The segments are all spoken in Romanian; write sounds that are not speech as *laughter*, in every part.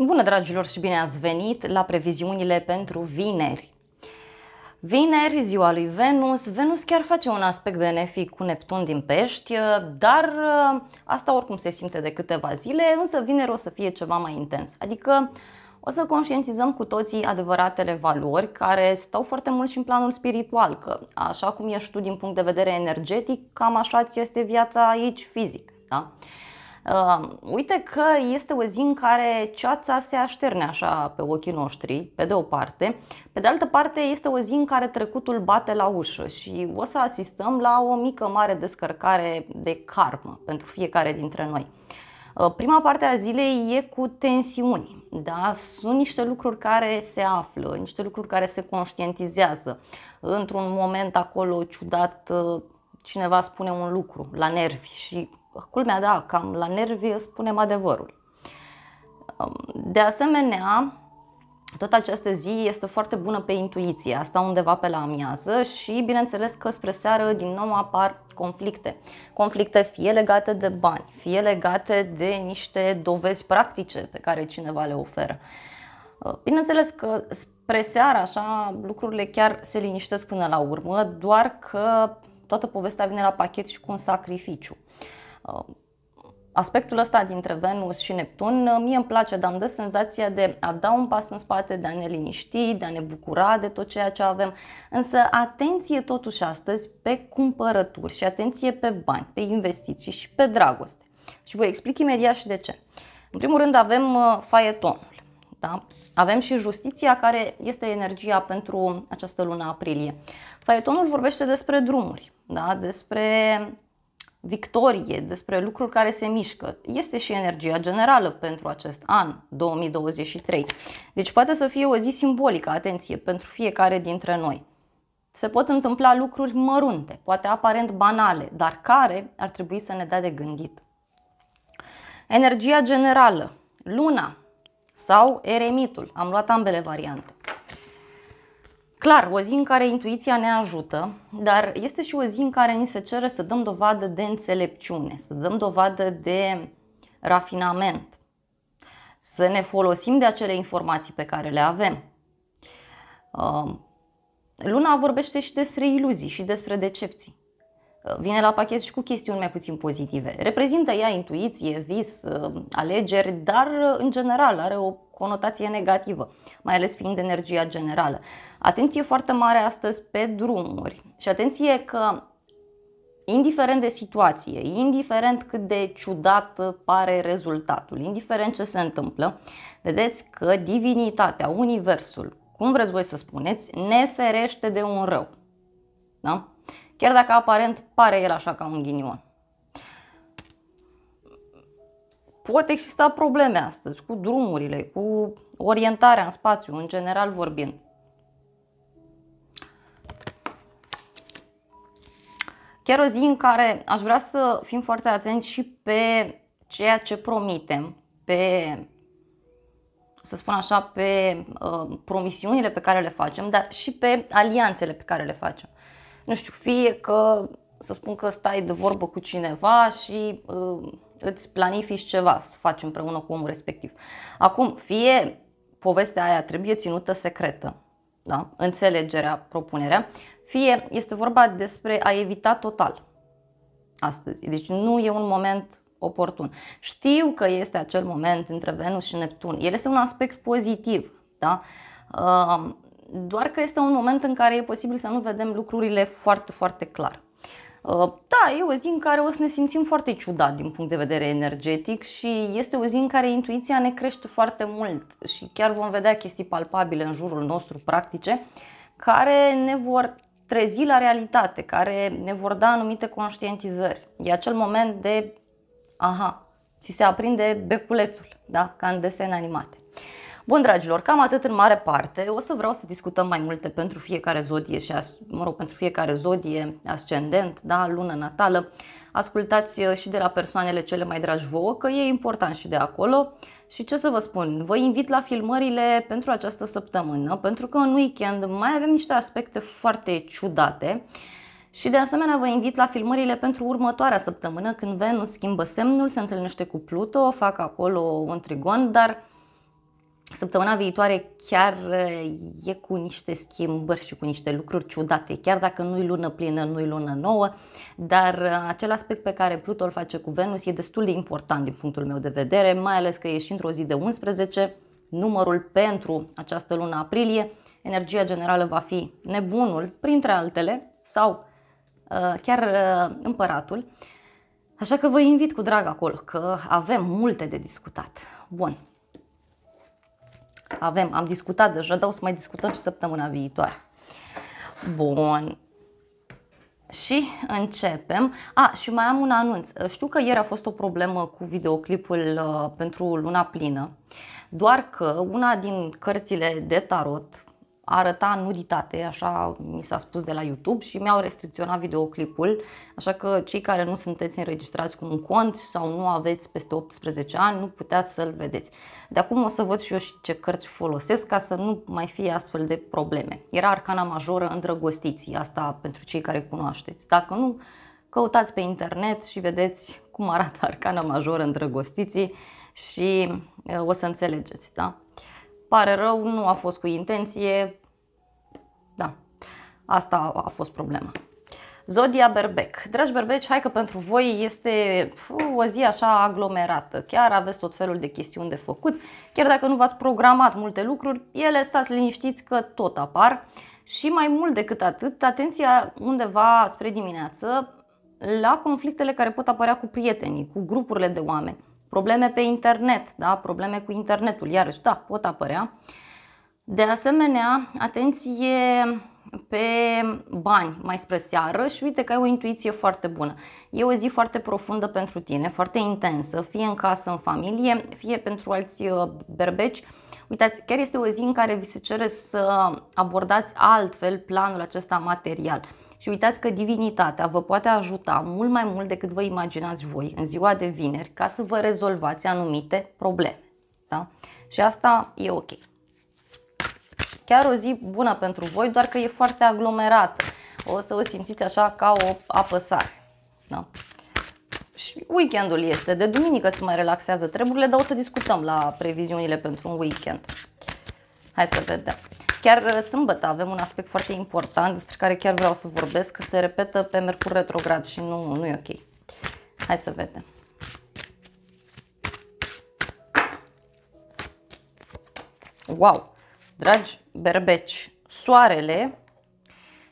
Bună, dragilor, și bine ați venit la previziunile pentru vineri. Vineri, ziua lui Venus, Venus chiar face un aspect benefic cu Neptun din Pești, dar uh, asta oricum se simte de câteva zile, însă vineri o să fie ceva mai intens. Adică o să conștientizăm cu toții adevăratele valori care stau foarte mult și în planul spiritual, că așa cum ești tu din punct de vedere energetic, cam așa ți este viața aici fizic. Da? Uh, uite că este o zi în care ceața se așterne așa pe ochii noștri, pe de o parte. Pe de altă parte este o zi în care trecutul bate la ușă și o să asistăm la o mică mare descărcare de karmă pentru fiecare dintre noi. Ă, prima parte a zilei e cu tensiuni. Da? Sunt niște lucruri care se află, niște lucruri care se conștientizează. Într-un moment acolo ciudat, ă, cineva spune un lucru la nervi și culmea, da, da, cam la nervi spunem adevărul. Um, de asemenea, tot această zi este foarte bună pe intuiție, asta undeva pe la amiază și bineînțeles că spre seară din nou apar conflicte. Conflicte fie legate de bani, fie legate de niște dovezi practice pe care cineva le oferă. Uh, bineînțeles că spre seară așa lucrurile chiar se liniștesc până la urmă, doar că toată povestea vine la pachet și cu un sacrificiu. Uh, Uh, aspectul ăsta dintre Venus și Neptun uh, mie îmi place, dar îmi dă senzația de a da un pas în spate, de a ne liniști, de a ne bucura de tot ceea ce avem. Însă atenție totuși astăzi pe cumpărături și atenție pe bani, pe investiții și pe dragoste. Și voi explic imediat și de ce. În primul rând avem uh, faietonul. Da? Avem și justiția care este energia pentru această lună aprilie. Faietonul vorbește despre drumuri, da? despre victorie, despre lucruri care se mișcă. Este și energia generală pentru acest an 2023. Deci poate să fie o zi simbolică, atenție, pentru fiecare dintre noi. Se pot întâmpla lucruri mărunte, poate aparent banale, dar care ar trebui să ne dea de gândit. Energia generală, luna sau eremitul, am luat ambele variante. Clar, o zi în care intuiția ne ajută, dar este și o zi în care ni se cere să dăm dovadă de înțelepciune, să dăm dovadă de rafinament, să ne folosim de acele informații pe care le avem. Luna vorbește și despre iluzii și despre decepții. Vine la pachet și cu chestiuni mai puțin pozitive. Reprezintă ea intuiție, vis, alegeri, dar în general are o conotație negativă, mai ales fiind energia generală. Atenție foarte mare astăzi pe drumuri și atenție că indiferent de situație, indiferent cât de ciudat pare rezultatul, indiferent ce se întâmplă, vedeți că divinitatea, universul, cum vreți voi să spuneți, ne ferește de un rău. Da? Chiar dacă aparent pare el așa ca un ghinion. pot exista probleme astăzi cu drumurile, cu orientarea în spațiu, în general vorbind. Chiar o zi în care aș vrea să fim foarte atenți și pe ceea ce promitem, pe, să spun așa, pe uh, promisiunile pe care le facem, dar și pe alianțele pe care le facem. Nu știu, fie că, să spun că stai de vorbă cu cineva și uh, îți planifici ceva să faci împreună cu omul respectiv. Acum, fie povestea aia trebuie ținută secretă, da? înțelegerea, propunerea, fie este vorba despre a evita total astăzi. Deci nu e un moment oportun. Știu că este acel moment între Venus și Neptun. El este un aspect pozitiv, da? doar că este un moment în care e posibil să nu vedem lucrurile foarte, foarte clar. Uh, da, e o zi în care o să ne simțim foarte ciudat din punct de vedere energetic și este o zi în care intuiția ne crește foarte mult și chiar vom vedea chestii palpabile în jurul nostru, practice, care ne vor trezi la realitate, care ne vor da anumite conștientizări. E acel moment de aha, și se aprinde beculețul, da? ca în desene animate. Bun, dragilor, cam atât în mare parte. O să vreau să discutăm mai multe pentru fiecare zodie și, mă rog, pentru fiecare zodie, ascendent, da, lună natală. Ascultați uh, și de la persoanele cele mai dragi vouă, că e important și de acolo. Și ce să vă spun, vă invit la filmările pentru această săptămână, pentru că în weekend mai avem niște aspecte foarte ciudate. Și de asemenea vă invit la filmările pentru următoarea săptămână când Venus schimbă semnul, se întâlnește cu Pluto, fac acolo un trigon, dar Săptămâna viitoare chiar e cu niște schimbări și cu niște lucruri ciudate, chiar dacă nu-i lună plină, nu-i lună nouă, dar acel aspect pe care Pluto îl face cu Venus e destul de important din punctul meu de vedere, mai ales că e și într-o zi de 11, numărul pentru această lună aprilie, energia generală va fi nebunul, printre altele, sau chiar împăratul. Așa că vă invit cu drag acolo, că avem multe de discutat. Bun, avem, am discutat deja, dar o să mai discutăm și săptămâna viitoare. Bun. Și începem. A, și mai am un anunț. Știu că ieri a fost o problemă cu videoclipul uh, pentru luna plină, doar că una din cărțile de tarot, arăta nuditate, așa mi s-a spus de la YouTube și mi-au restricționat videoclipul, așa că cei care nu sunteți înregistrați cu un cont sau nu aveți peste 18 ani, nu puteți să-l vedeți. De acum o să văd și eu și ce cărți folosesc ca să nu mai fie astfel de probleme. Era Arcana Majoră Îndrăgostiții, asta pentru cei care cunoașteți. Dacă nu, căutați pe internet și vedeți cum arată Arcana Majoră Îndrăgostiții și uh, o să înțelegeți, da? pare rău, nu a fost cu intenție, da, asta a fost problema. Zodia Berbec. Dragi berbeci, hai că pentru voi este o zi așa aglomerată. Chiar aveți tot felul de chestiuni de făcut. Chiar dacă nu v-ați programat multe lucruri, ele stați liniștiți că tot apar. Și mai mult decât atât, atenția undeva spre dimineață la conflictele care pot apărea cu prietenii, cu grupurile de oameni. Probleme pe internet, da? probleme cu internetul, iarăși, da, pot apărea. De asemenea, atenție pe bani mai spre seară și uite că ai o intuiție foarte bună. E o zi foarte profundă pentru tine, foarte intensă, fie în casă, în familie, fie pentru alți uh, berbeci. Uitați, chiar este o zi în care vi se cere să abordați altfel planul acesta material și uitați că divinitatea vă poate ajuta mult mai mult decât vă imaginați voi în ziua de vineri ca să vă rezolvați anumite probleme. Da? Și asta e ok. Chiar o zi bună pentru voi, doar că e foarte aglomerată. O să o simțiți așa ca o apăsare. Da? Și weekendul este. De duminică se mai relaxează treburile, dar o să discutăm la previziunile pentru un weekend. Hai să vedem. Chiar uh, sâmbătă avem un aspect foarte important despre care chiar vreau să vorbesc, că se repetă pe Mercur retrograd și nu, nu e ok. Hai să vedem. Wow! Dragi berbeci, soarele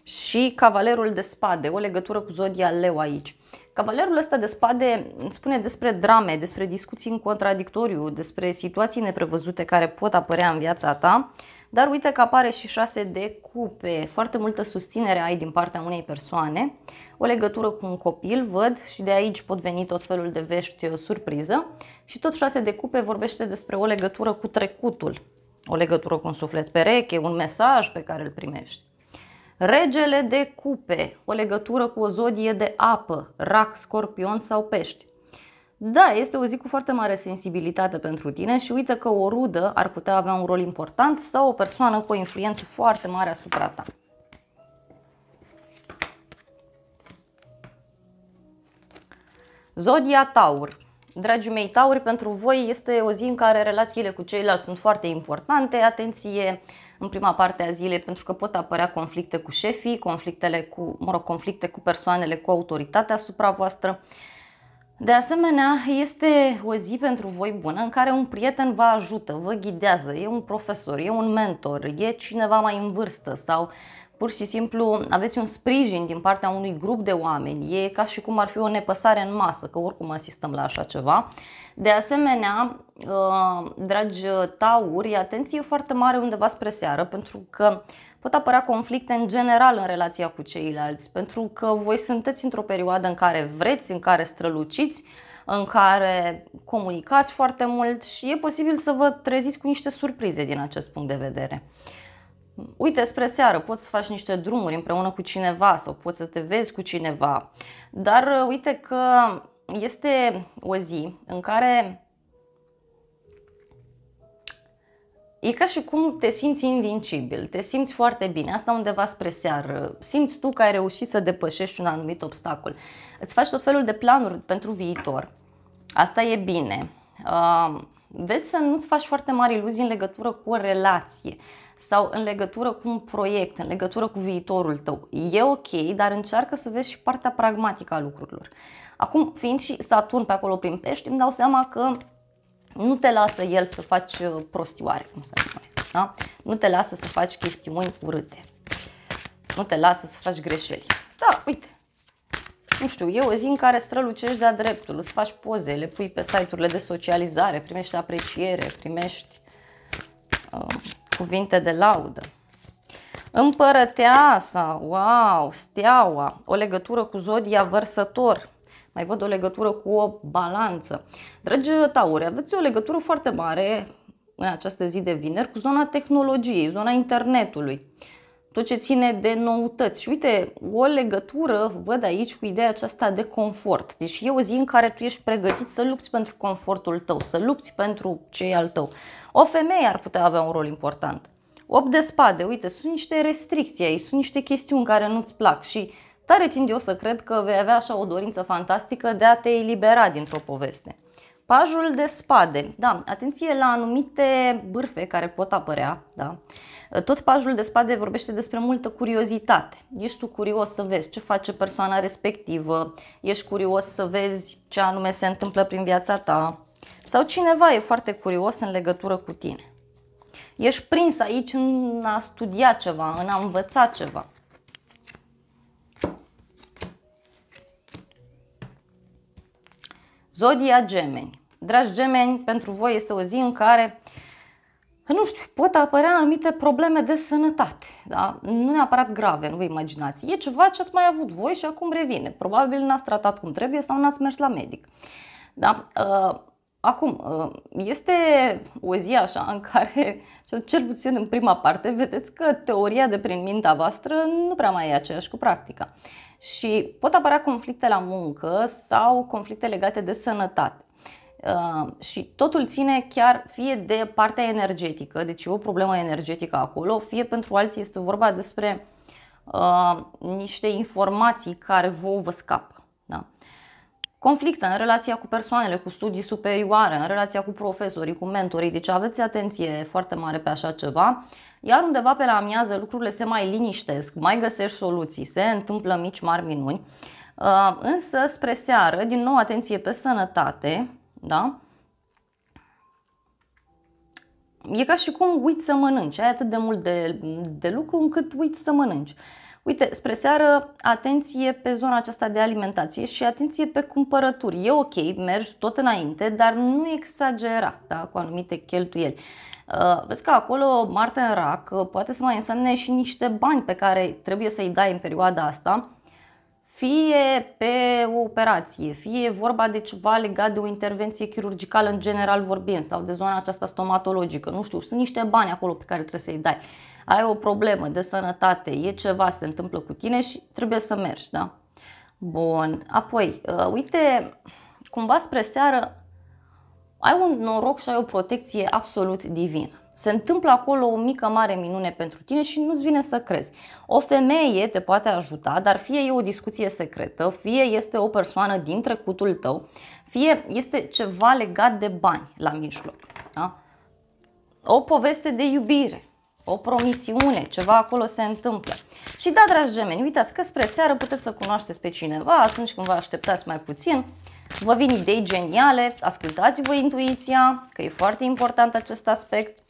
și cavalerul de spade, o legătură cu zodia leu aici. Cavalerul ăsta de spade spune despre drame, despre discuții în contradictoriu, despre situații neprevăzute care pot apărea în viața ta, dar uite că apare și șase de cupe. Foarte multă susținere ai din partea unei persoane, o legătură cu un copil, văd, și de aici pot veni tot felul de vești uh, surpriză. Și tot șase de cupe vorbește despre o legătură cu trecutul, o legătură cu un suflet pereche, un mesaj pe care îl primești. Regele de cupe, o legătură cu o zodie de apă, rac, scorpion sau pești. Da, este o zi cu foarte mare sensibilitate pentru tine și uite că o rudă ar putea avea un rol important sau o persoană cu o influență foarte mare asupra ta. Zodia Taur. Dragii mei tauri, pentru voi este o zi în care relațiile cu ceilalți sunt foarte importante, atenție, uh, în prima parte a zilei pentru că pot apărea conflicte cu șefii, conflictele cu, mă rog, conflicte cu persoanele cu autoritatea asupra voastră. De asemenea, este o zi pentru voi bună în care un prieten vă ajută, vă ghidează, e un profesor, e un mentor, e cineva mai în vârstă sau pur și simplu aveți un sprijin din partea unui grup de oameni. E ca și cum ar fi o nepăsare în masă, că oricum asistăm la așa ceva. De asemenea, uh, dragi tauri, atenție foarte mare undeva spre seară, pentru că pot apărea conflicte în general în relația cu ceilalți, pentru că voi sunteți într-o perioadă în care vreți, în care străluciți, în care comunicați foarte mult și e posibil să vă treziți cu niște surprize din acest punct de vedere uite, spre seară poți să faci niște drumuri împreună cu cineva sau poți să te vezi cu cineva, dar uh, uite că este o zi în care E ca și cum te simți invincibil, te simți foarte bine, asta undeva spre seară, simți tu că ai reușit să depășești un anumit obstacol. Îți faci tot felul de planuri pentru viitor, asta e bine. Uh, vezi să nu-ți faci foarte mari iluzii în legătură cu o relație sau în legătură cu un proiect, în legătură cu viitorul tău. E ok, dar încearcă să vezi și partea pragmatică a lucrurilor. Acum, fiind și Saturn pe acolo prin pești, îmi dau seama că nu te lasă el să faci uh, prostioare, cum să spune. Da? Nu te lasă să faci chestiuni urâte. Nu te lasă să faci greșeli. Da, uite, nu știu, e o zi în care strălucești de-a dreptul, îți faci poze, le pui pe site-urile de socializare, primești apreciere, primești uh, cuvinte de laudă. Împărăteasa, wow, steaua, o legătură cu zodia vărsător, mai văd o legătură cu o balanță. Dragi tauri, aveți o legătură foarte mare în această zi de vineri cu zona tehnologiei, zona internetului tot ce ține de noutăți. Și uite, o legătură văd aici cu ideea aceasta de confort. Deci e o zi în care tu ești pregătit să lupți pentru confortul tău, să lupți pentru ce e al tău. O femeie ar putea avea un rol important. 8 de spade, uite, sunt niște restricții aici, sunt niște chestiuni care nu-ți plac și tare tind eu să cred că vei avea așa o dorință fantastică de a te elibera dintr-o poveste. Pajul de spade, da, atenție la anumite bârfe care pot apărea, da, uh, tot pajul de spade vorbește despre multă curiozitate. Ești tu curios să vezi ce face persoana respectivă, ești curios să vezi ce anume se întâmplă prin viața ta sau cineva e foarte curios în legătură cu tine. Ești prins aici în a studia ceva, în a învăța ceva. Zodia Gemeni. Dragi gemeni, pentru voi este o zi în care uh, nu știu, pot apărea anumite probleme de sănătate, da? nu neapărat grave, nu vă imaginați. E ceva ce ați mai avut voi și acum revine. Probabil n-ați tratat cum trebuie sau n-ați mers la medic. Da? Uh, acum, uh, este o zi așa în care, cel puțin în prima parte, vedeți că teoria de prin mintea voastră nu prea mai e aceeași cu practica. Și pot apărea conflicte la muncă sau conflicte legate de sănătate. Ehm, și totul ține chiar fie de partea energetică, deci e o problemă energetică acolo, fie pentru alții este vorba despre uh, niște informații care vouă vă scapă. Da? Conflictă în relația cu persoanele, cu studii superioare, în relația cu profesorii, cu mentorii, deci aveți atenție foarte mare pe așa ceva. Iar undeva pe la amiază lucrurile se mai liniștesc, mai găsești soluții, se întâmplă mici mari minuni. Ehm, însă spre seară, din nou atenție pe sănătate, da? E ca și cum uiți să mănânci, ai atât de mult de, de lucru încât uiți să mănânci. Uite, spre seară, atenție pe zona aceasta de alimentație și atenție pe cumpărături. E ok, mergi tot înainte, dar nu exagera da, cu anumite cheltuieli. Uh, vezi că acolo Martin rac uh, poate să mai însemne și niște bani pe care trebuie să-i dai în perioada asta fie pe o operație, fie vorba de ceva legat de o intervenție chirurgicală în general vorbind sau de zona aceasta stomatologică, nu știu, sunt niște bani acolo pe care trebuie să-i dai. Ai o problemă de sănătate, e ceva, se întâmplă cu tine și trebuie să mergi, da? Bun, apoi, uh, uite, cumva spre seară ai un noroc și ai o protecție absolut divină. Se întâmplă acolo o mică mare minune pentru tine și nu-ți vine să crezi. O femeie te poate ajuta, dar fie e o discuție secretă, fie este o persoană din trecutul tău, fie este ceva legat de bani la mijloc. Da? O poveste de iubire, o promisiune, ceva acolo se întâmplă. Și da, dragi gemeni, uitați că spre seară puteți să cunoașteți pe cineva atunci când vă așteptați mai puțin. Vă vin idei geniale, ascultați-vă intuiția, că e foarte important acest aspect.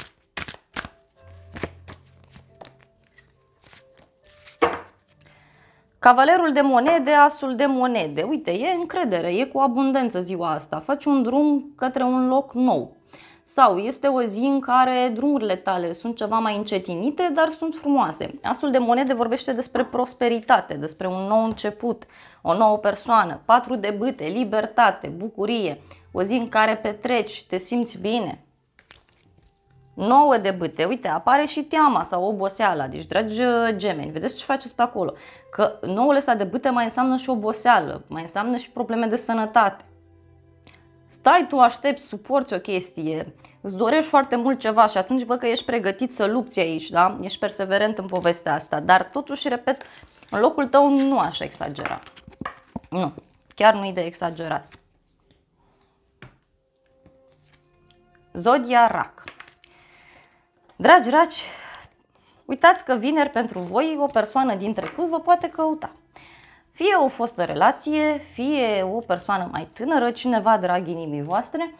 Cavalerul de monede, asul de monede. Uite, e încredere, e cu abundență ziua asta. Faci un drum către un loc nou. Sau este o zi în care drumurile tale sunt ceva mai încetinite, dar sunt frumoase. Asul de monede vorbește despre prosperitate, despre un nou început, o nouă persoană, patru de bâte, libertate, bucurie, o zi în care petreci, te simți bine. 9 de bâte, uite, apare și teama sau oboseala, deci dragi uh, gemeni, vedeți ce faceți pe acolo, că noul ăsta de bâte mai înseamnă și oboseală, mai înseamnă și probleme de sănătate. Stai tu, aștepți, suporți o chestie, îți dorești foarte mult ceva și atunci văd că ești pregătit să lupți aici, da? Ești perseverent în povestea asta, dar totuși, repet, în locul tău nu aș exagera. Nu, chiar nu-i de exagerat. Zodia Rac. Dragi raci, uitați că vineri pentru voi o persoană din trecut vă poate căuta. Fie o fostă relație, fie o persoană mai tânără, cineva drag inimii voastre,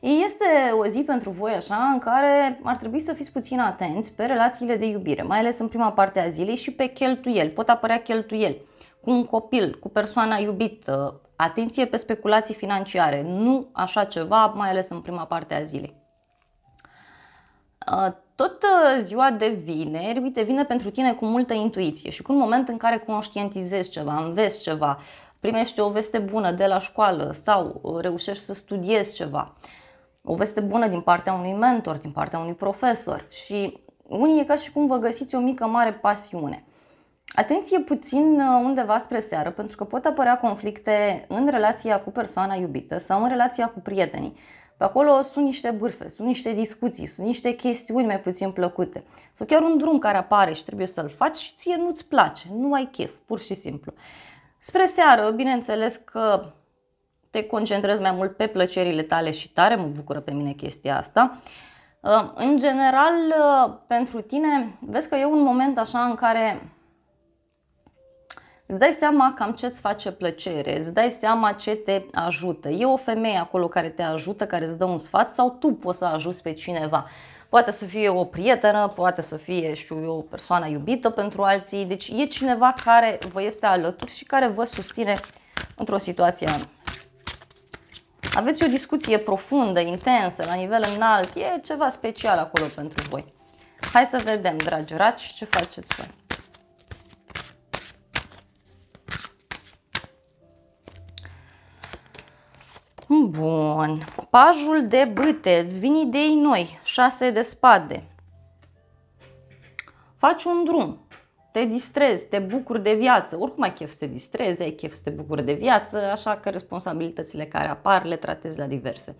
este o zi pentru voi așa în care ar trebui să fiți puțin atenți pe relațiile de iubire, mai ales în prima parte a zilei și pe cheltuieli. Pot apărea cheltuieli cu un copil, cu persoana iubită, atenție pe speculații financiare, nu așa ceva, mai ales în prima parte a zilei tot uh, ziua de vineri, uite, vine pentru tine cu multă intuiție și cu un moment în care conștientizezi ceva, înveți ceva, primești o veste bună de la școală sau uh, reușești să studiezi ceva, o veste bună din partea unui mentor, din partea unui profesor și unii e ca și cum vă găsiți o mică mare pasiune. Atenție puțin uh, undeva spre seară, pentru că pot apărea conflicte în relația cu persoana iubită sau în relația cu prietenii. Pe acolo sunt niște bârfe, sunt niște discuții, sunt niște chestiuni mai puțin plăcute sau chiar un drum care apare și trebuie să-l faci și ție nu-ți place, nu ai chef, pur și simplu. Spre seară, bineînțeles că te concentrezi mai mult pe plăcerile tale și tare mă bucură pe mine chestia asta. În general, pentru tine, vezi că e un moment așa în care îți dai seama cam ce îți face plăcere, îți dai seama ce te ajută. E o femeie acolo care te ajută, care îți dă un sfat sau tu poți să ajuți pe cineva. Poate să fie o prietenă, poate să fie, știu eu, o persoană iubită pentru alții. Deci e cineva care vă este alături și care vă susține într-o situație aveți o discuție profundă, intensă, la nivel înalt, e ceva special acolo pentru voi. Hai să vedem, dragi raci, ce faceți voi. Bun. Pajul de îți vin idei noi, șase de spade. Faci un drum, te distrezi, te bucuri de viață. Oricum ai chef să te distrezi, ai chef să te bucuri de viață, așa că responsabilitățile care apar le tratezi la diverse.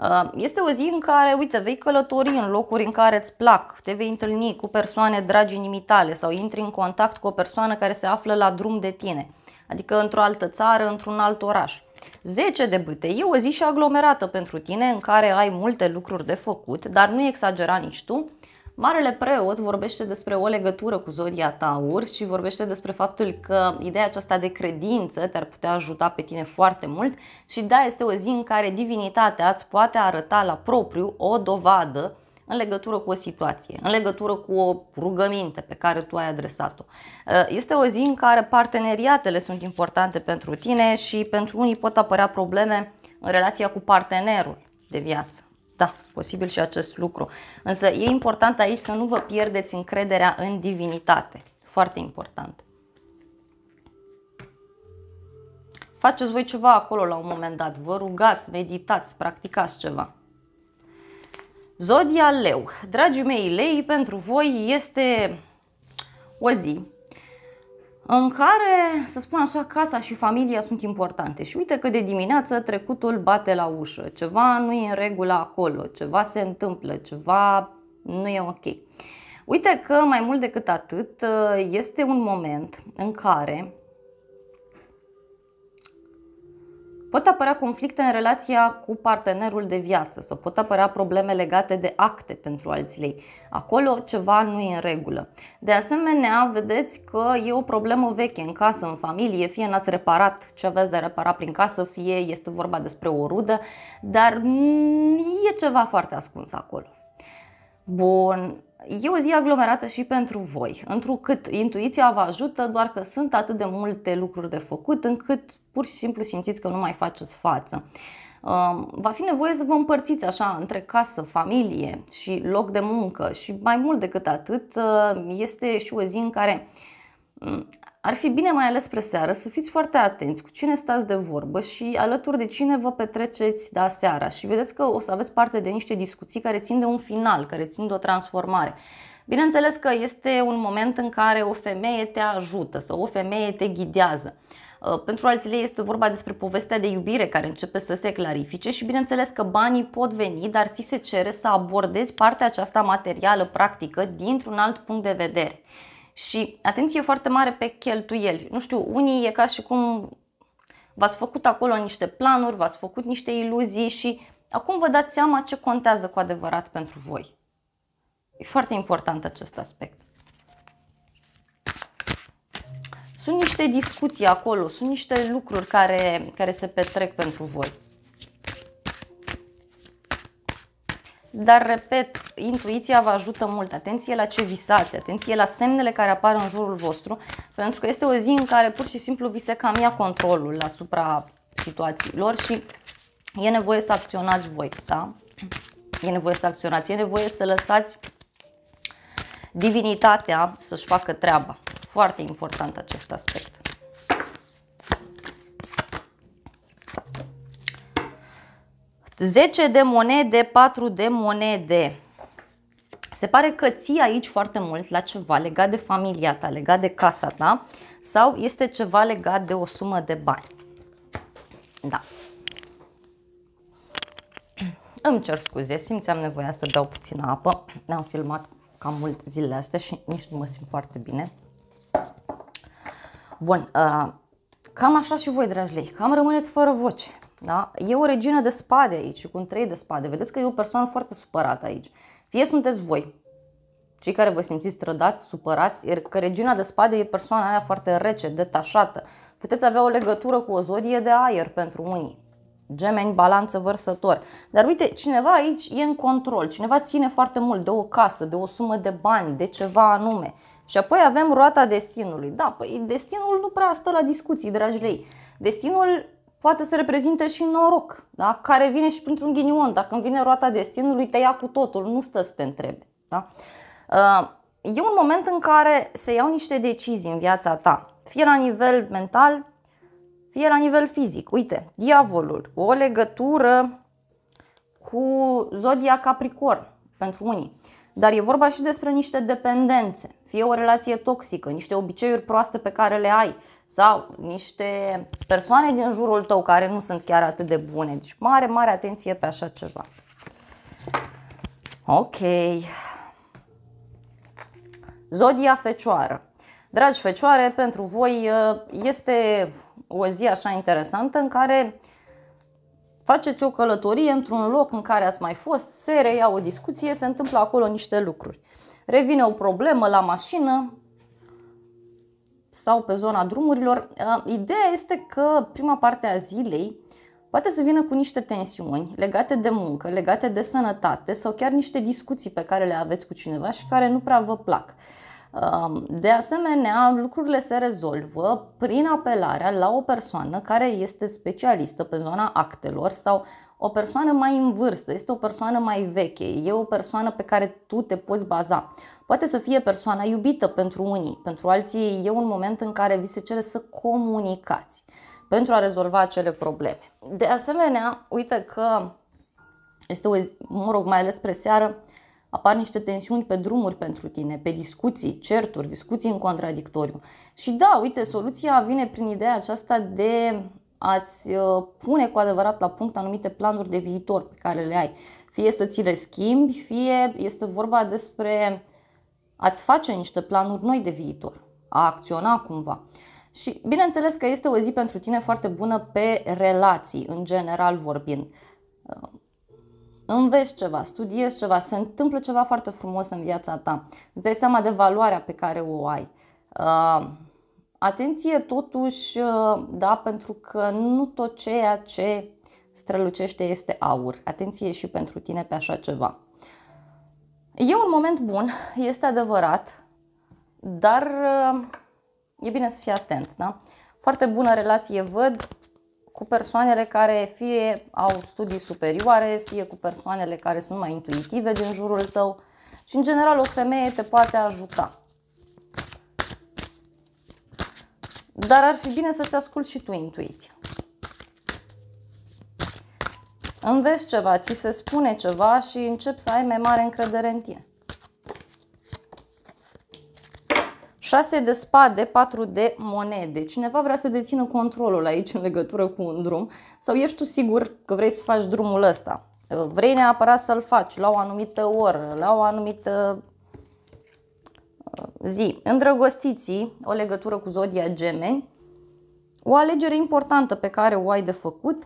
Uh, este o zi în care, uite, vei călători în locuri în care îți plac, te vei întâlni cu persoane dragi inimitale sau intri în contact cu o persoană care se află la drum de tine, adică într-o altă țară, într-un alt oraș. 10 de bâte e o zi și aglomerată pentru tine în care ai multe lucruri de făcut, dar nu exagera nici tu. Marele preot vorbește despre o legătură cu zodia Taur și vorbește despre faptul că ideea aceasta de credință te-ar putea ajuta pe tine foarte mult și da, este o zi în care divinitatea îți poate arăta la propriu o dovadă în legătură cu o situație, în legătură cu o rugăminte pe care tu ai adresat-o. Uh, este o zi în care parteneriatele sunt importante pentru tine și pentru unii pot apărea probleme în relația cu partenerul de viață. Da, posibil și acest lucru. Însă e important aici să nu vă pierdeți încrederea în divinitate. Foarte important. Faceți voi ceva acolo la un moment dat, vă rugați, meditați, practicați ceva. Zodia Leu. Dragii mei, lei pentru voi este o zi în care, să spun așa, casa și familia sunt importante. Și uite că de dimineață trecutul bate la ușă, ceva nu e în regulă acolo, ceva se întâmplă, ceva nu e ok. Uite că mai mult decât atât este un moment în care Pot apărea conflicte în relația cu partenerul de viață sau pot apărea probleme legate de acte pentru alții lei. Acolo ceva nu e în regulă. De asemenea, vedeți că e o problemă veche în casă, în familie, fie n-ați reparat ce aveți de reparat prin casă, fie este vorba despre o rudă, dar e ceva foarte ascuns acolo. Bun, E o zi aglomerată și pentru voi, întrucât intuiția vă ajută, doar că sunt atât de multe lucruri de făcut încât pur și simplu simțiți că nu mai faceți față. Um, va fi nevoie să vă împărțiți așa între casă, familie și loc de muncă și mai mult decât atât uh, este și o zi în care mm, ar fi bine, mai ales spre seară, să fiți foarte atenți cu cine stați de vorbă și alături de cine vă petreceți da seara și vedeți că o să aveți parte de niște discuții care țin de un final, care țin de o transformare. Bineînțeles că este un moment în care o femeie te ajută sau o femeie te ghidează. Uh, pentru alții este vorba despre povestea de iubire care începe să se clarifice și bineînțeles că banii pot veni, dar ți se cere să abordezi partea aceasta materială practică dintr-un alt punct de vedere. Și atenție foarte mare pe cheltuieli. Nu știu, unii e ca și cum v-ați făcut acolo niște planuri, v-ați făcut niște iluzii și acum vă dați seama ce contează cu adevărat pentru voi. E foarte important acest aspect. Sunt niște discuții acolo, sunt niște lucruri care, care se petrec pentru voi. dar repet, intuiția vă ajută mult. Atenție la ce visați, atenție la semnele care apar în jurul vostru, pentru că este o zi în care pur și simplu vi se cam ia controlul asupra situațiilor și e nevoie să acționați voi, da? E nevoie să acționați, e nevoie să lăsați divinitatea să-și facă treaba. Foarte important acest aspect. 10 de monede, 4 de monede. Se pare că ții aici foarte mult la ceva legat de familia ta, legat de casa ta sau este ceva legat de o sumă de bani. Da. Îmi cer scuze, simțeam nevoia să beau puțină apă. Am filmat cam mult zilele astea și nici nu mă simt foarte bine. Bun, uh, cam așa și voi, dragi lei, cam rămâneți fără voce. Da? E o regină de spade aici, cu un trei de spade. Vedeți că e o persoană foarte supărată aici. Fie sunteți voi, cei care vă simțiți trădați, supărați, iar că regina de spade e persoana aia foarte rece, detașată. Puteți avea o legătură cu o zodie de aer pentru unii. Gemeni, balanță, vărsător. Dar uite, cineva aici e în control, cineva ține foarte mult de o casă, de o sumă de bani, de ceva anume. Și apoi avem roata destinului. Da, păi destinul nu prea stă la discuții, dragi lei. Destinul poate să reprezinte și noroc, da? care vine și printr-un ghinion. Dacă îmi vine roata destinului, te ia cu totul, nu stă să te întrebe. Da? Uh, e un moment în care se iau niște decizii în viața ta, fie la nivel mental, fie la nivel fizic. Uite, diavolul, o legătură cu zodia Capricorn pentru unii. Dar e vorba și despre niște dependențe, fie o relație toxică, niște obiceiuri proaste pe care le ai sau niște persoane din jurul tău care nu sunt chiar atât de bune. Deci mare, mare atenție pe așa ceva. Ok. Zodia Fecioară. Dragi Fecioare, pentru voi uh, este o zi așa interesantă în care uh, faceți o călătorie într-un loc în care ați mai fost, se reia o discuție, se întâmplă acolo niște lucruri. Revine o problemă la mașină sau pe zona drumurilor. Uh, ideea este că prima parte a zilei poate să vină cu niște tensiuni legate de muncă, legate de sănătate sau chiar niște discuții pe care le aveți cu cineva și care nu prea vă plac. De asemenea, lucrurile se rezolvă prin apelarea la o persoană care este specialistă pe zona actelor sau o persoană mai în vârstă, este o persoană mai veche, e o persoană pe care tu te poți baza. Poate să fie persoana iubită pentru unii, pentru alții e un moment în care vi se cere să comunicați pentru a rezolva acele probleme. De asemenea, uite că este o zi, mă rog, mai ales spre seară, apar niște tensiuni pe drumuri pentru tine, pe discuții, certuri, discuții în contradictoriu. Și da, uite, soluția vine prin ideea aceasta de a-ți uh, pune cu adevărat la punct anumite planuri de viitor pe care le ai. Fie să ți le schimbi, fie este vorba despre a-ți face niște planuri noi de viitor, a acționa cumva. Și bineînțeles că este o zi pentru tine foarte bună pe relații, în general vorbind înveți ceva, studiezi ceva, se întâmplă ceva foarte frumos în viața ta, îți dai seama de valoarea pe care o ai. Uh, atenție totuși, uh, da, pentru că nu tot ceea ce strălucește este aur. Atenție și pentru tine pe așa ceva. E un moment bun, este adevărat, dar uh, e bine să fii atent, da? Foarte bună relație văd cu persoanele care fie au studii superioare, fie cu persoanele care sunt mai intuitive din jurul tău și în general o femeie te poate ajuta. Dar ar fi bine să-ți asculti și tu intuiția. Înveți ceva, ți se spune ceva și începi să ai mai mare încredere în tine. 6 de spade, 4 de monede. Cineva vrea să dețină controlul aici în legătură cu un drum sau ești tu sigur că vrei să faci drumul ăsta. Vrei neapărat să-l faci la o anumită oră, la o anumită uh, zi. Îndrăgostiții, o legătură cu zodia gemeni, o alegere importantă pe care o ai de făcut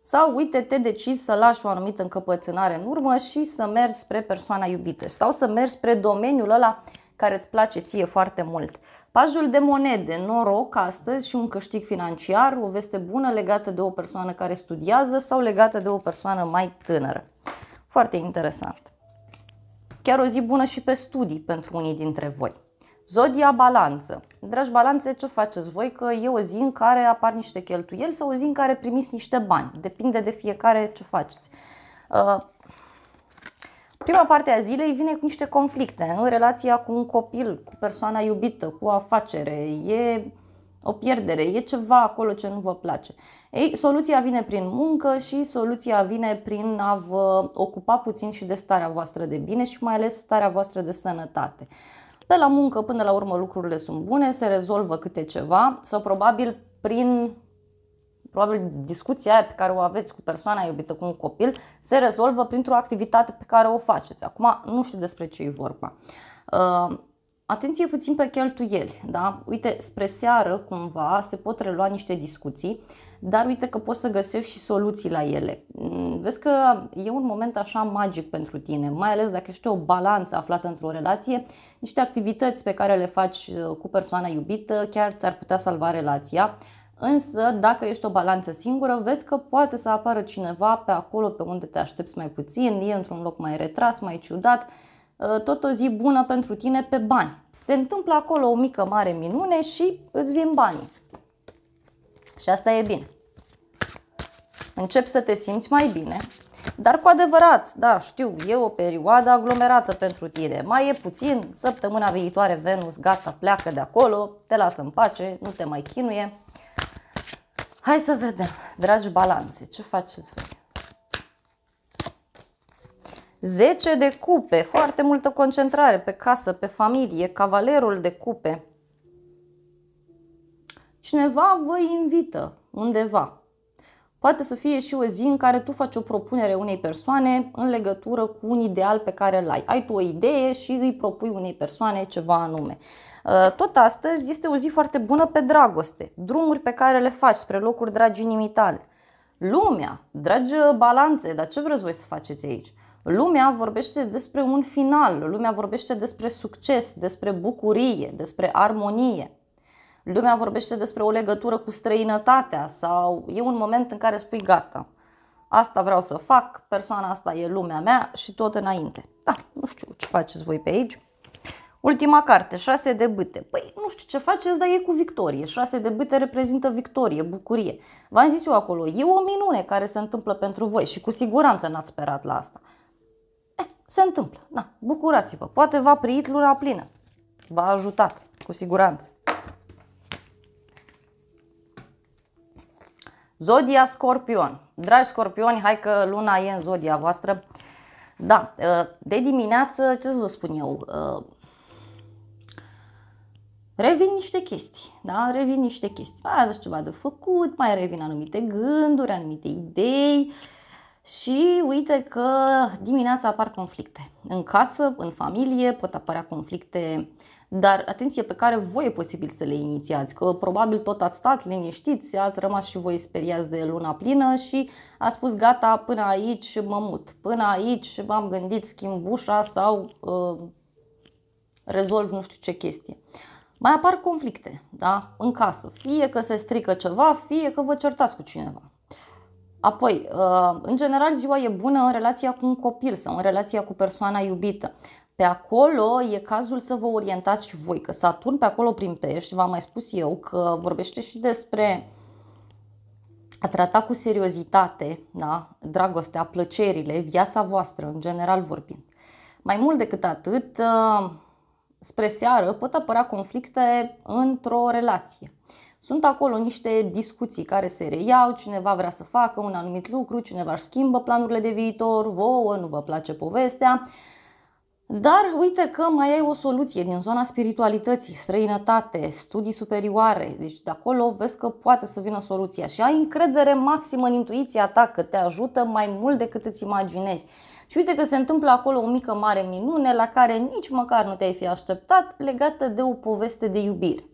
sau uite te decizi să lași o anumită încăpățânare în urmă și să mergi spre persoana iubită sau să mergi spre domeniul ăla care îți place ție foarte mult. Pajul de monede, noroc astăzi și un câștig financiar, o veste bună legată de o persoană care studiază sau legată de o persoană mai tânără. Foarte interesant. Chiar o zi bună și pe studii pentru unii dintre voi. Zodia balanță. Dragi balanțe, ce faceți voi? Că e o zi în care apar niște cheltuieli sau o zi în care primiți niște bani. Depinde de fiecare ce faceți. Uh, Prima parte a zilei vine cu niște conflicte în relația cu un copil, cu persoana iubită, cu o afacere. E o pierdere, e ceva acolo ce nu vă place. Ei, soluția vine prin muncă și soluția vine prin a vă ocupa puțin și de starea voastră de bine și mai ales starea voastră de sănătate. Pe la muncă, până la urmă, lucrurile sunt bune, se rezolvă câte ceva sau probabil prin Probabil discuția pe care o aveți cu persoana iubită, cu un copil, se rezolvă printr-o activitate pe care o faceți. Acum nu știu despre ce e vorba. Uh, atenție puțin pe cheltuieli, da? Uite, spre seară cumva se pot relua niște discuții, dar uite că poți să găsești și soluții la ele. Mm, vezi că e un moment așa magic pentru tine, mai ales dacă ești o balanță aflată într-o relație, niște activități pe care le faci uh, cu persoana iubită chiar ți-ar putea salva relația Însă, dacă ești o balanță singură, vezi că poate să apară cineva pe acolo pe unde te aștepți mai puțin, e într-un loc mai retras, mai ciudat, ă, tot o zi bună pentru tine pe bani. Se întâmplă acolo o mică mare minune și îți vin banii. Și asta e bine. Începi să te simți mai bine, dar cu adevărat, da, știu, e o perioadă aglomerată pentru tine. Mai e puțin, săptămâna viitoare Venus, gata, pleacă de acolo, te lasă în pace, nu te mai chinuie. Hai să vedem, dragi balanțe, ce faceți voi? 10 de cupe, foarte multă concentrare pe casă, pe familie, cavalerul de cupe. Cineva vă invită undeva. Poate să fie și o zi în care tu faci o propunere unei persoane în legătură cu un ideal pe care îl ai. Ai tu o idee și îi propui unei persoane ceva anume. Uh, tot astăzi este o zi foarte bună pe dragoste, drumuri pe care le faci spre locuri dragi inimii tale. Lumea, dragi balanțe, dar ce vreți voi să faceți aici? Lumea vorbește despre un final, lumea vorbește despre succes, despre bucurie, despre armonie. Lumea vorbește despre o legătură cu străinătatea sau e un moment în care spui gata, asta vreau să fac, persoana asta e lumea mea și tot înainte. Da, nu știu ce faceți voi pe aici. Ultima carte, 6 de bâte. Păi nu știu ce faceți, dar e cu victorie. 6 de bâte reprezintă victorie, bucurie. V-am zis eu acolo, e o minune care se întâmplă pentru voi și cu siguranță n-ați sperat la asta. Eh, se întâmplă, da, bucurați-vă. Poate v-a priit luna plină. V-a ajutat, cu siguranță. Zodia Scorpion. Dragi scorpioni, hai că luna e în zodia voastră. Da, uh, de dimineață, ce să vă spun eu, uh, revin niște chestii, da? Revin niște chestii. Mai aveți ceva de făcut, mai revin anumite gânduri, anumite idei și uite că dimineața apar conflicte. În casă, în familie, pot apărea conflicte uh, dar atenție pe care voi e posibil să le inițiați, că probabil tot ați stat liniștiți, ați rămas și voi speriați de luna plină și a spus gata, până aici mă mut, până aici m-am gândit schimb ușa sau uh, rezolv nu știu ce chestie. Mai apar conflicte da? în casă, fie că se strică ceva, fie că vă certați cu cineva. Apoi, uh, în general, ziua e bună în relația cu un copil sau în relația cu persoana iubită. Pe acolo e cazul să vă orientați și voi, că Saturn pe acolo prin pești, v-am mai spus eu, că vorbește și despre a trata cu seriozitate da? dragostea, plăcerile, viața voastră, în general vorbind. Mai mult decât atât, ă, spre seară pot apărea conflicte într-o relație. Sunt acolo niște discuții care se reiau, cineva vrea să facă un anumit lucru, cineva își schimbă planurile de viitor, vouă, nu vă place povestea dar uite că mai ai o soluție din zona spiritualității, străinătate, studii superioare, deci de acolo vezi că poate să vină soluția și ai încredere maximă în intuiția ta că te ajută mai mult decât îți imaginezi. Și uite că se întâmplă acolo o mică mare minune la care nici măcar nu te-ai fi așteptat legată de o poveste de iubire.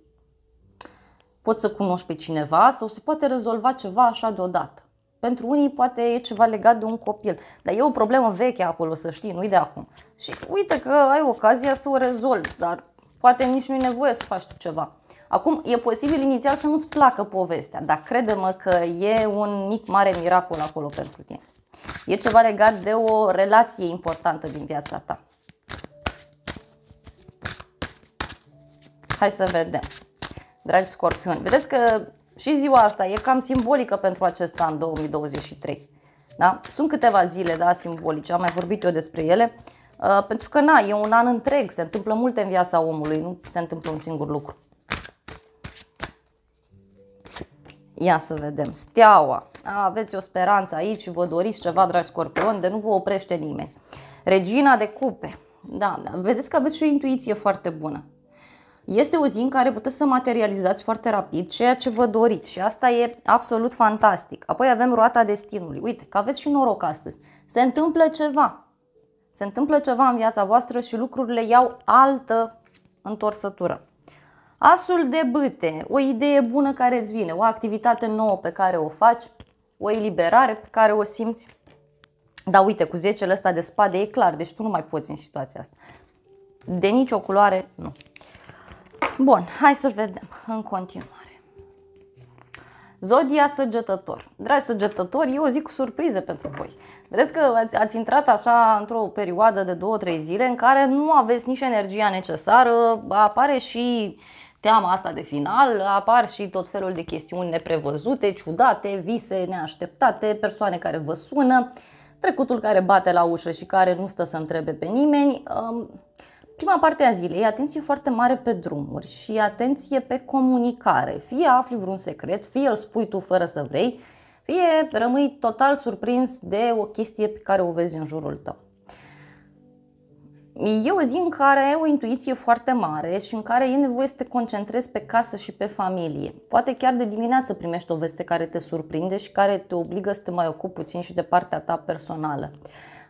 Poți să cunoști pe cineva sau se poate rezolva ceva așa deodată. Pentru unii poate e ceva legat de un copil, dar e o problemă veche acolo, să știi, nu-i de acum. Și uite că ai ocazia să o rezolvi, dar poate nici nu-i nevoie să faci tu ceva. Acum, e posibil inițial să nu-ți placă povestea, dar crede-mă că e un mic mare miracol acolo pentru tine. E ceva legat de o relație importantă din viața ta. Hai să vedem. Dragi scorpioni, vedeți că și ziua asta e cam simbolică pentru acest an 2023. Da? Sunt câteva zile da, simbolice, am mai vorbit eu despre ele, uh, pentru că na, e un an întreg, se întâmplă multe în viața omului, nu se întâmplă un singur lucru. Ia să vedem. Steaua. A, aveți o speranță aici și vă doriți ceva, dragi scorpion, de nu vă oprește nimeni. Regina de cupe. Da, da, vedeți că aveți și o intuiție foarte bună. Este o zi în care puteți să materializați foarte rapid ceea ce vă doriți și asta e absolut fantastic. Apoi avem roata destinului. Uite, că aveți și noroc astăzi. Se întâmplă ceva. Se întâmplă ceva în viața voastră și lucrurile iau altă întorsătură. Asul de bâte, o idee bună care îți vine, o activitate nouă pe care o faci, o eliberare pe care o simți. Da, uite, cu 10 ăsta de spade e clar, deci tu nu mai poți în situația asta. De nicio culoare, nu. Bun, hai să vedem în continuare. Zodia săgetător. Dragi săgetători, eu o zic cu surprize pentru voi. Vedeți că ați, ați intrat așa într-o perioadă de 2-3 zile în care nu aveți nici energia necesară, apare și teama asta de final, apar și tot felul de chestiuni neprevăzute, ciudate, vise neașteptate, persoane care vă sună, trecutul care bate la ușă și care nu stă să întrebe pe nimeni. Prima parte a zilei, atenție foarte mare pe drumuri și atenție pe comunicare. Fie afli vreun secret, fie îl spui tu fără să vrei, fie rămâi total surprins de o chestie pe care o vezi în jurul tău. E o zi în care ai o intuiție foarte mare și în care e nevoie să te concentrezi pe casă și pe familie. Poate chiar de dimineață primești o veste care te surprinde și care te obligă să te mai ocupi puțin și de partea ta personală.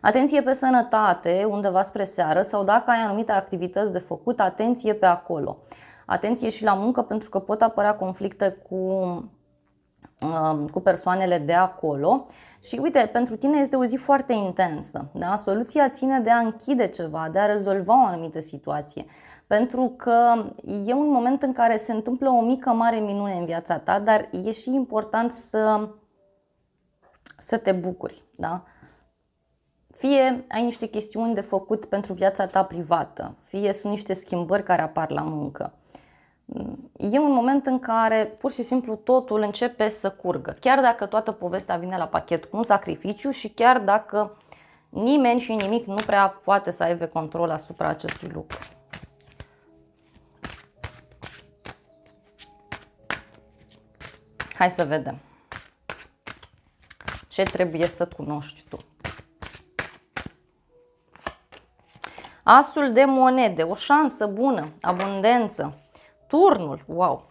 Atenție pe sănătate, undeva spre seară sau dacă ai anumite activități de făcut, atenție pe acolo. Atenție și la muncă pentru că pot apărea conflicte cu um, cu persoanele de acolo și uite, pentru tine este o zi foarte intensă. Da? Soluția ține de a închide ceva, de a rezolva o anumită situație. Pentru că e un moment în care se întâmplă o mică, mare minune în viața ta, dar e și important să, să te bucuri. Da? Fie ai niște chestiuni de făcut pentru viața ta privată, fie sunt niște schimbări care apar la muncă. E un moment în care pur și simplu totul începe să curgă, chiar dacă toată povestea vine la pachet cu un sacrificiu și chiar dacă nimeni și nimic nu prea poate să aibă control asupra acestui lucru. Hai să vedem ce trebuie să cunoști tu. Asul de monede, o șansă bună, abundență. Turnul, wow!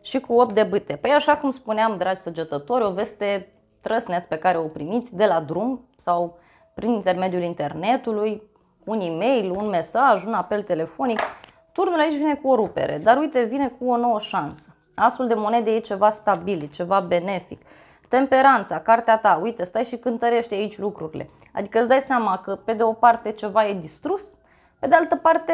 Și cu 8 de bâte. Păi așa cum spuneam, dragi săgetători, o veste trăsnet pe care o primiți de la drum sau prin intermediul internetului, un e-mail, un mesaj, un apel telefonic. Turnul aici vine cu o rupere, dar uite, vine cu o nouă șansă. Asul de monede e ceva stabil, e ceva benefic. Temperanța, cartea ta, uite, stai și cântărește aici lucrurile. Adică îți dai seama că pe de o parte ceva e distrus, pe de altă parte,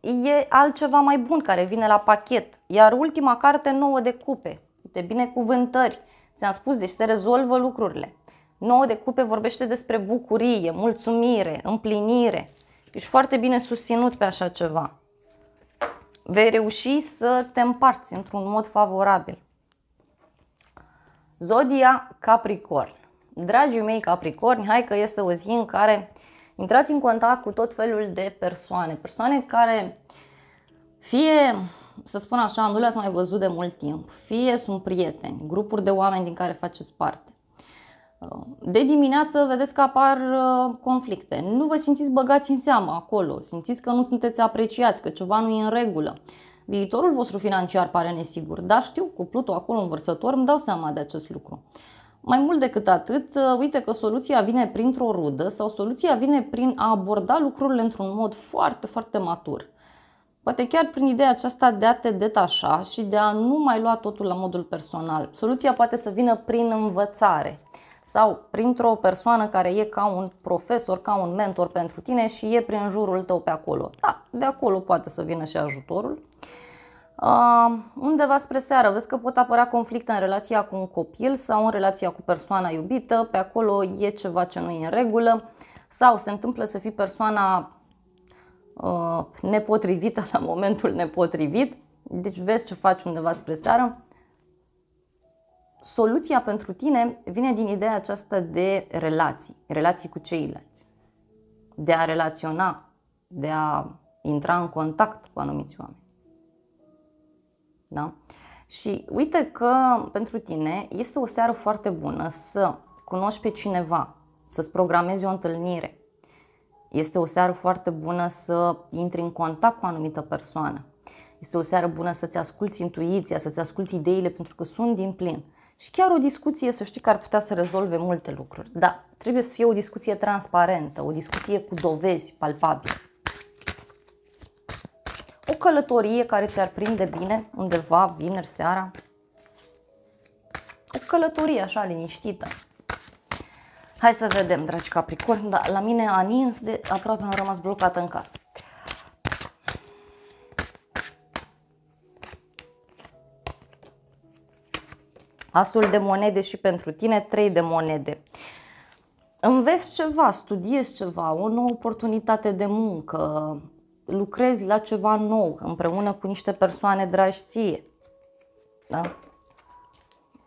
e altceva mai bun care vine la pachet. Iar ultima carte nouă de cupe, de binecuvântări. Ți-am spus, deci se rezolvă lucrurile. Nouă de cupe vorbește despre bucurie, mulțumire, împlinire. Ești foarte bine susținut pe așa ceva. Vei reuși să te împarți într-un mod favorabil. Zodia Capricorn. Dragii mei Capricorni, hai că este o zi în care uh, intrați în contact cu tot felul de persoane, persoane care fie, să spun așa, nu le-ați mai văzut de mult timp, fie sunt prieteni, grupuri de oameni din care faceți parte. De dimineață vedeți că apar uh, conflicte. Nu vă simțiți băgați în seamă acolo, simțiți că nu sunteți apreciați, că ceva nu e în regulă. Viitorul vostru financiar pare nesigur, dar știu, cu Pluto acolo învărsător, îmi dau seama de acest lucru. Mai mult decât atât, uh, uite că soluția vine printr-o rudă sau soluția vine prin a aborda lucrurile într-un mod foarte, foarte matur. Poate chiar prin ideea aceasta de a te detașa și de a nu mai lua totul la modul personal. Soluția poate să vină prin învățare sau printr-o persoană care e ca un profesor, ca un mentor pentru tine și e prin jurul tău pe acolo. Da, de acolo poate să vină și ajutorul undeva spre seară, vezi că pot apărea conflicte în relația cu un copil sau în relația cu persoana iubită, pe acolo e ceva ce nu e în regulă sau se întâmplă să fii persoana uh, nepotrivită la momentul nepotrivit, deci vezi ce faci undeva spre seară. Soluția pentru tine vine din ideea aceasta de relații, relații cu ceilalți, de a relaționa, de a intra în contact cu anumiți oameni. Da? Și uite că pentru tine este o seară foarte bună să cunoști pe cineva, să-ți programezi o întâlnire. Este o seară foarte bună să intri în contact cu o anumită persoană. Este o seară bună să-ți asculti intuiția, să-ți asculti ideile, pentru că sunt din plin. Și chiar o discuție, să știi că ar putea să rezolve multe lucruri. Dar trebuie să fie o discuție transparentă, o discuție cu dovezi palpabile călătorie care ți-ar prinde bine undeva, vineri seara. O călătorie așa liniștită. Hai să vedem, dragi Capricorn, dar la mine a nins de aproape am rămas blocată în casă. Asul de monede și pentru tine, trei de monede. Înveți ceva, studiezi ceva, o nouă oportunitate de muncă, lucrezi la ceva nou, împreună cu niște persoane dragi ție. Da?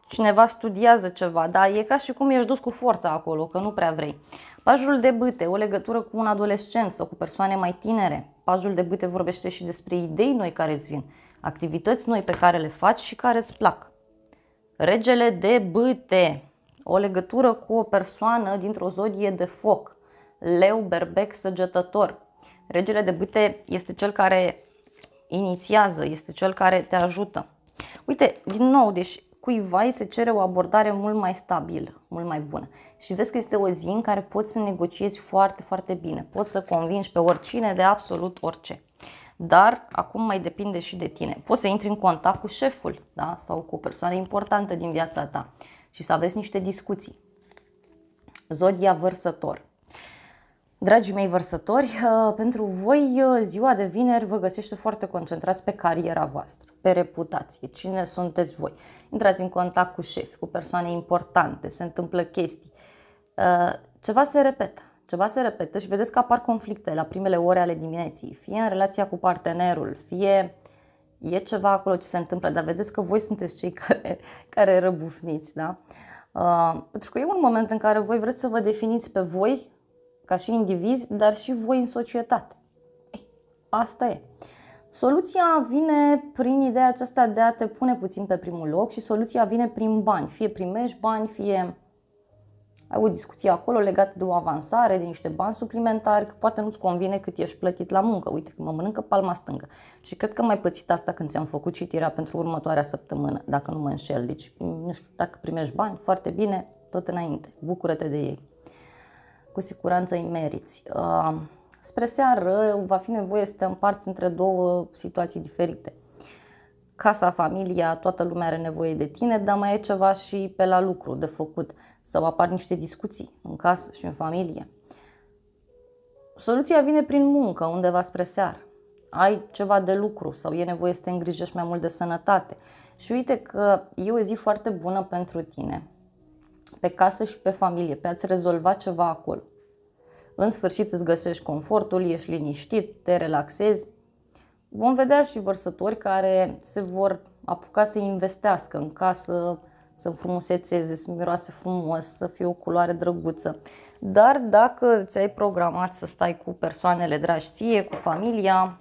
Cineva studiază ceva, dar e ca și cum ești dus cu forța acolo, că nu prea vrei. Pajul de bâte, o legătură cu un adolescent sau cu persoane mai tinere. Pajul de bâte vorbește și despre idei noi care îți vin, activități noi pe care le faci și care îți plac. Regele de bâte, o legătură cu o persoană dintr-o zodie de foc, leu, berbec, săgetător. Regele de bâte este cel care inițiază, este cel care te ajută. Uite, din nou, deci cuiva se cere o abordare mult mai stabilă, mult mai bună. Și vezi că este o zi în care poți să negociezi foarte, foarte bine. Poți să convingi pe oricine de absolut orice. Dar acum mai depinde și de tine. Poți să intri în contact cu șeful da? sau cu o persoană importantă din viața ta și să aveți niște discuții. Zodia vărsător. Dragii mei vărsători, uh, pentru voi uh, ziua de vineri vă găsește foarte concentrați pe cariera voastră, pe reputație, cine sunteți voi. Intrați în contact cu șefi, cu persoane importante, se întâmplă chestii. Uh, ceva se repetă, ceva se repetă și vedeți că apar conflicte la primele ore ale dimineții, fie în relația cu partenerul, fie e ceva acolo ce se întâmplă, dar vedeți că voi sunteți cei *laughs* care, care răbufniți, da? Pentru că e un moment în care voi vreți să vă definiți pe voi ca și indivizi, dar și voi în societate. Ei, asta e. Soluția vine prin ideea aceasta de a te pune puțin pe primul loc și soluția vine prin bani. Fie primești bani, fie ai o discuție acolo legată de o avansare, de niște bani suplimentari, că poate nu-ți convine cât ești plătit la muncă. Uite că mă mănâncă palma stângă. Și cred că mai pățit asta când ți-am făcut citirea pentru următoarea săptămână, dacă nu mă înșel. Deci, nu știu, dacă primești bani, foarte bine, tot înainte. Bucură-te de ei cu siguranță îi meriți. Uh, spre seară va fi nevoie să te împarți între două situații diferite. Casa, familia, toată lumea are nevoie de tine, dar mai e ceva și pe la lucru de făcut. Sau apar niște discuții în casă și în familie. Soluția vine prin muncă, undeva spre seară. Ai ceva de lucru sau e nevoie să te îngrijești mai mult de sănătate. Și uite că e o zi foarte bună pentru tine, pe casă și pe familie, pe a-ți rezolva ceva acolo în sfârșit îți găsești confortul, ești liniștit, te relaxezi. Vom vedea și vărsători care se vor apuca să investească în casă, să frumusețeze, să miroase frumos, să fie o culoare drăguță. Dar dacă ți-ai programat să stai cu persoanele dragi ție, cu familia,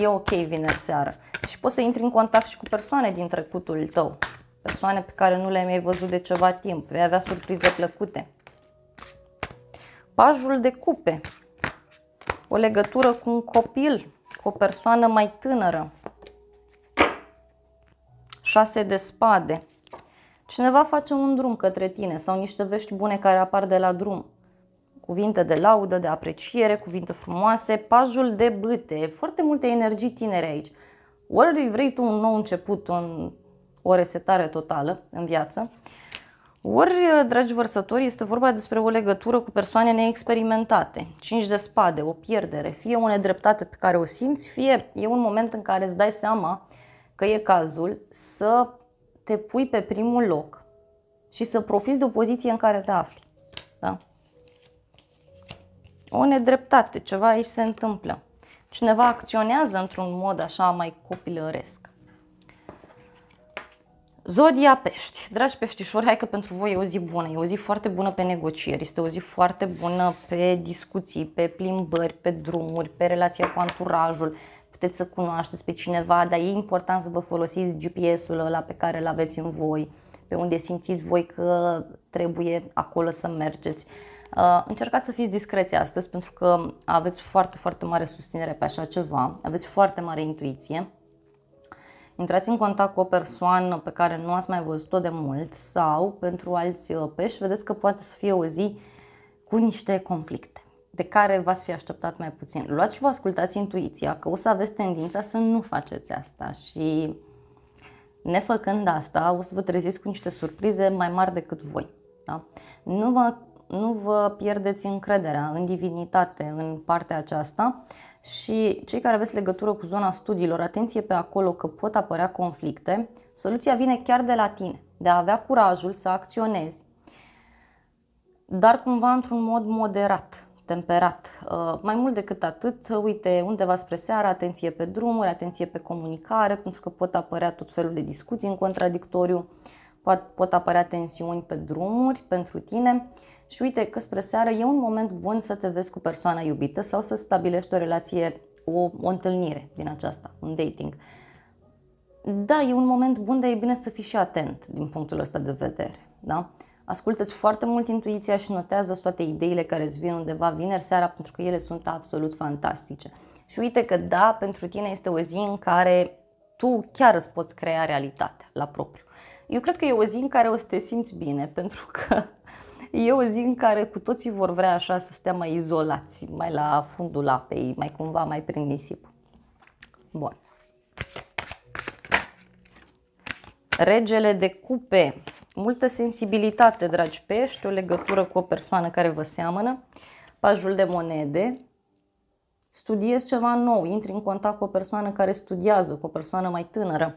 e ok vineri seară. Și poți să intri în contact și cu persoane din trecutul tău, persoane pe care nu le-ai mai văzut de ceva timp, vei avea surprize plăcute. Pajul de cupe. O legătură cu un copil, cu o persoană mai tânără. Șase de spade. Cineva face un drum către tine sau niște vești bune care apar de la drum. Cuvinte de laudă, de apreciere, cuvinte frumoase, pajul de bâte, foarte multe energii tinere aici. Ori vrei tu un nou început, un, o resetare totală în viață, ori, uh, dragi vărsători, este vorba despre o legătură cu persoane neexperimentate, cinci de spade, o pierdere, fie o nedreptate pe care o simți, fie e un moment în care îți dai seama că e cazul să te pui pe primul loc și să profiți de o poziție în care te afli. Da? O nedreptate, ceva aici se întâmplă. Cineva acționează într-un mod așa mai copilăresc. Zodia Pești. Dragi peștișori, hai că pentru voi e o zi bună. E o zi foarte bună pe negocieri, este o zi foarte bună pe discuții, pe plimbări, pe drumuri, pe relația cu anturajul. Puteți să cunoașteți pe cineva, dar e important să vă folosiți GPS-ul ăla pe care îl aveți în voi, pe unde simțiți voi că trebuie acolo să mergeți. Uh, încercați să fiți discreți astăzi pentru că aveți foarte, foarte mare susținere pe așa ceva, aveți foarte mare intuiție intrați în contact cu o persoană pe care nu ați mai văzut-o de mult sau pentru alți uh, pești, vedeți că poate să fie o zi cu niște conflicte de care v-ați fi așteptat mai puțin. Luați și vă ascultați intuiția că o să aveți tendința să nu faceți asta și nefăcând asta o să vă treziți cu niște surprize mai mari decât voi. Da? Nu, vă, nu vă pierdeți încrederea în divinitate, în partea aceasta, și cei care aveți legătură cu zona studiilor, atenție pe acolo că pot apărea conflicte, soluția vine chiar de la tine, de a avea curajul să acționezi, dar cumva într-un mod moderat, temperat. Uh, mai mult decât atât, uite, undeva spre seara, atenție pe drumuri, atenție pe comunicare, pentru că pot apărea tot felul de discuții în contradictoriu, pot, pot apărea tensiuni pe drumuri pentru tine și uite că spre seară e un moment bun să te vezi cu persoana iubită sau să stabilești o relație, o, o întâlnire din aceasta, un dating. Da, e un moment bun, dar e bine să fii și atent din punctul ăsta de vedere. Da? Ascultă-ți foarte mult intuiția și notează toate ideile care îți vin undeva vineri seara, pentru că ele sunt absolut fantastice. Și uite că da, pentru tine este o zi în care tu chiar îți poți crea realitatea la propriu. Eu cred că e o zi în care o să te simți bine, *laughs* pentru că E o zi în care cu toții vor vrea așa să stea mai izolați, mai la fundul apei, mai cumva, mai prin nisip. Bun. Regele de cupe. Multă sensibilitate, dragi pești, o legătură cu o persoană care vă seamănă. Pajul de monede. Studiezi ceva nou, intri în contact cu o persoană care studiază, cu o persoană mai tânără.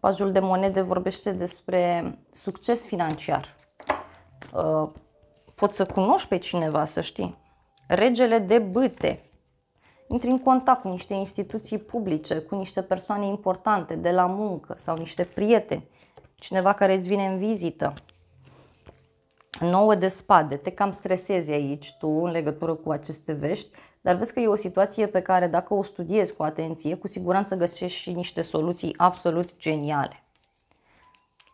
Pajul de monede vorbește despre succes financiar. Uh, Poți să cunoști pe cineva, să știi. Regele de bâte. Intri în contact cu niște instituții publice, cu niște persoane importante de la muncă sau niște prieteni, cineva care îți vine în vizită. Nouă de spade, te cam stresezi aici tu în legătură cu aceste vești, dar vezi că e o situație pe care dacă o studiezi cu atenție, cu siguranță găsești și niște soluții absolut geniale.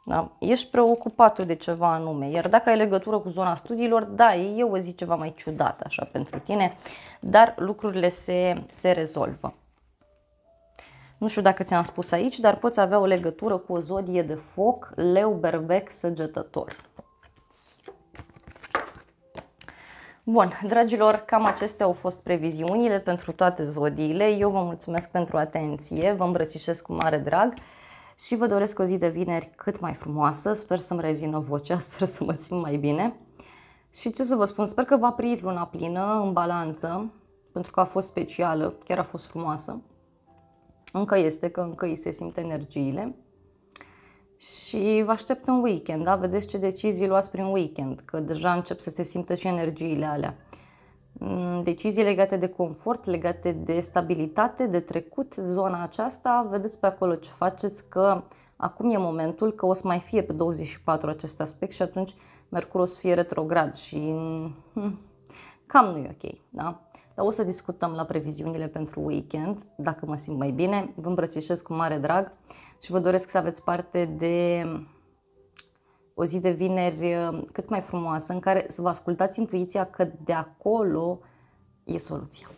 Da? Ești preocupatul de ceva anume, iar dacă ai legătură cu zona studiilor, da, e o zi ceva mai ciudată așa pentru tine, dar lucrurile se, se rezolvă. Nu știu dacă ți-am spus aici, dar poți avea o legătură cu o zodie de foc, leu, berbec, săgetător. Bun, dragilor, cam acestea au fost previziunile pentru toate zodiile. Eu vă mulțumesc pentru atenție, vă îmbrățișez cu mare drag și vă doresc o zi de vineri cât mai frumoasă. Sper să-mi revină vocea, *laughs* sper să mă simt mai bine. Și ce să vă spun, sper că va pri luna plină în balanță, pentru că a fost specială, chiar a fost frumoasă. Încă este, că încă îi se simt energiile. Și vă aștept în weekend, da? Vedeți ce decizii luați prin weekend, că deja încep să se simtă și energiile alea. Mm, decizii legate de confort, legate de stabilitate, de trecut, zona aceasta, vedeți pe acolo ce faceți, că acum e momentul, că o să mai fie pe 24 acest aspect și atunci Mercur o să fie retrograd și hmm, cam nu e ok, da? Dar o să discutăm la previziunile pentru weekend, dacă mă simt mai bine, vă îmbrățișez cu mare drag și vă doresc să aveți parte de o zi de vineri uh, cât mai frumoasă, în care să vă ascultați intuiția că de acolo e soluția.